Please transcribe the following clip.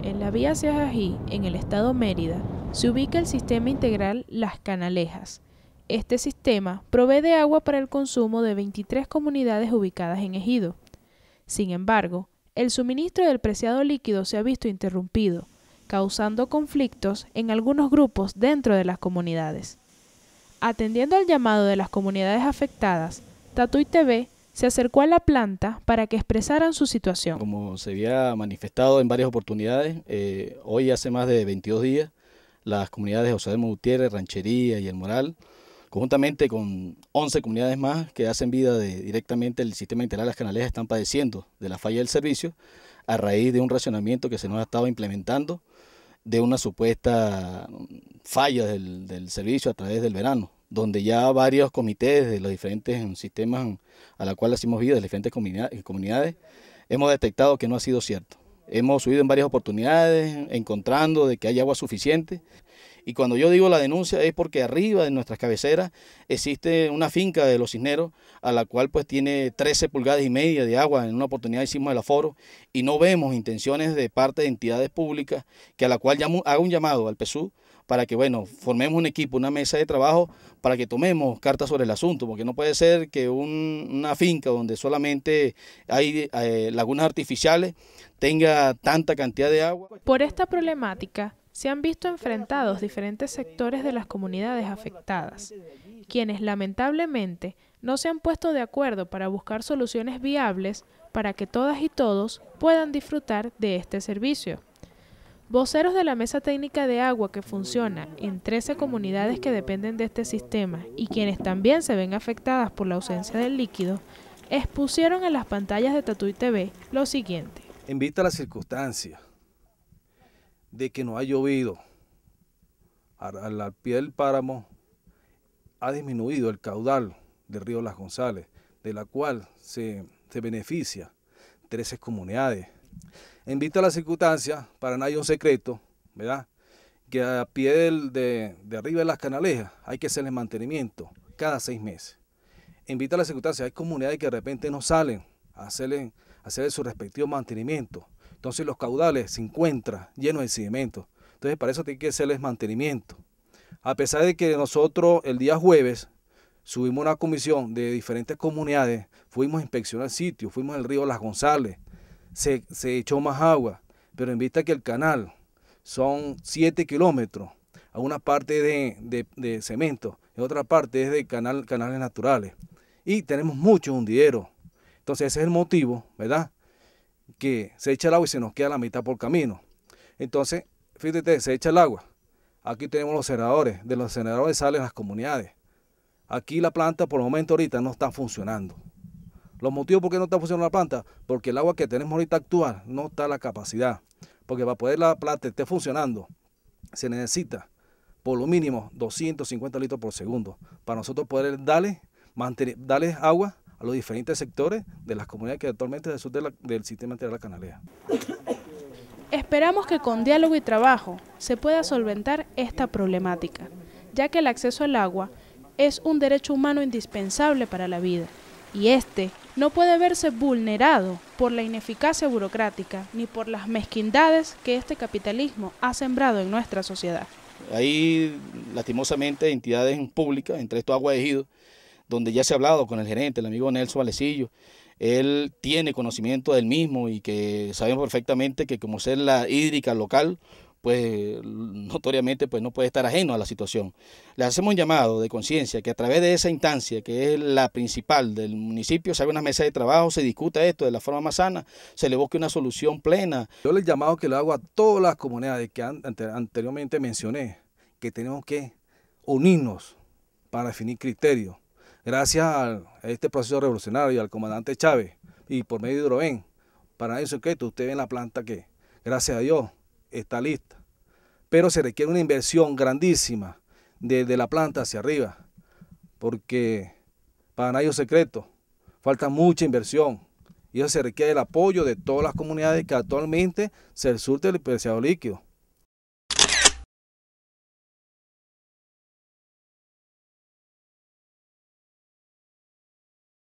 En la vía Ají, en el estado Mérida, se ubica el sistema integral Las Canalejas. Este sistema provee de agua para el consumo de 23 comunidades ubicadas en Ejido. Sin embargo, el suministro del preciado líquido se ha visto interrumpido, causando conflictos en algunos grupos dentro de las comunidades. Atendiendo al llamado de las comunidades afectadas, Tatuy TV se acercó a la planta para que expresaran su situación. Como se había manifestado en varias oportunidades, eh, hoy hace más de 22 días, las comunidades de José de Gutiérrez, Ranchería y El Moral conjuntamente con 11 comunidades más que hacen vida directamente el sistema integral de las canales están padeciendo de la falla del servicio a raíz de un racionamiento que se nos ha estado implementando de una supuesta falla del, servicio a través del verano, donde ya varios comités de los diferentes sistemas a la cual hacemos vida, de las diferentes comunidades, hemos detectado que no ha sido cierto. Hemos subido en varias oportunidades encontrando de que hay agua suficiente, y cuando yo digo la denuncia es porque arriba de nuestras cabeceras existe una finca de los cisneros a la cual pues tiene 13 pulgadas y media de agua. En una oportunidad hicimos el aforo y no vemos intenciones de parte de entidades públicas que a la cual haga un llamado al PSU para que, bueno, formemos un equipo, una mesa de trabajo para que tomemos cartas sobre el asunto, porque no puede ser que una finca donde solamente hay eh, lagunas artificiales tenga tanta cantidad de agua. Por esta problemática, se han visto enfrentados diferentes sectores de las comunidades afectadas, quienes lamentablemente no se han puesto de acuerdo para buscar soluciones viables para que todas y todos puedan disfrutar de este servicio. Voceros de la Mesa Técnica de Agua que funciona en 13 comunidades que dependen de este sistema y quienes también se ven afectadas por la ausencia del líquido, expusieron en las pantallas de y TV lo siguiente. En a las circunstancias de que no ha llovido al, pie del páramo, ha disminuido el caudal del río Las González, de la cual se, se beneficia 13 comunidades. En vista de las circunstancias, para nadie un secreto, ¿verdad? Que a pie de, arriba de las canalejas hay que hacerles mantenimiento cada seis meses. En vista a las circunstancias, hay comunidades que de repente no salen a hacerle, a hacerle su respectivo mantenimiento. Entonces los caudales se encuentran llenos de cemento. Entonces para eso tiene que hacerles mantenimiento. A pesar de que nosotros el día jueves subimos una comisión de diferentes comunidades, fuimos a inspeccionar el sitio, fuimos al río Las González, se, echó más agua, pero en vista que el canal son 7 kilómetros, a una parte de, de, cemento, en otra parte es de canal, canales naturales. Y tenemos mucho hundidero. Entonces ese es el motivo, ¿verdad? que se echa el agua y se nos queda la mitad por camino. Entonces, fíjate, se echa el agua. Aquí tenemos los cerradores, De los senadores salen las comunidades. Aquí la planta por el momento ahorita no está funcionando. Los motivos por qué no está funcionando la planta, porque el agua que tenemos ahorita actual no está a la capacidad. Porque para poder la planta esté funcionando, se necesita por lo mínimo 250 litros por segundo para nosotros poder darle, darle agua a los diferentes sectores de las comunidades que actualmente del del sistema de la canalea. Esperamos que con diálogo y trabajo se pueda solventar esta problemática, ya que el acceso al agua es un derecho humano indispensable para la vida y este no puede verse vulnerado por la ineficacia burocrática ni por las mezquindades que este capitalismo ha sembrado en nuestra sociedad. Hay lastimosamente entidades públicas, entre estos Agua de Ejido, donde ya se ha hablado con el gerente, el amigo Nelson Valecillo. Él tiene conocimiento del mismo y que sabemos perfectamente que como ser la hídrica local, pues notoriamente pues no puede estar ajeno a la situación. Le hacemos un llamado de conciencia que a través de esa instancia, que es la principal del municipio, se haga una mesa de trabajo, se discuta esto de la forma más sana, se le busque una solución plena. Yo les llamado que le hago a todas las comunidades que anteriormente mencioné, que tenemos que unirnos para definir criterios gracias a este proceso revolucionario y al comandante Chávez y por medio de Hidroven, para eso secreto, usted ve la planta que, gracias a Dios, está lista. Pero se requiere una inversión grandísima desde la planta hacia arriba, porque para nadie secreto, falta mucha inversión. Y eso se requiere el apoyo de todas las comunidades que actualmente se surte el preciado líquido.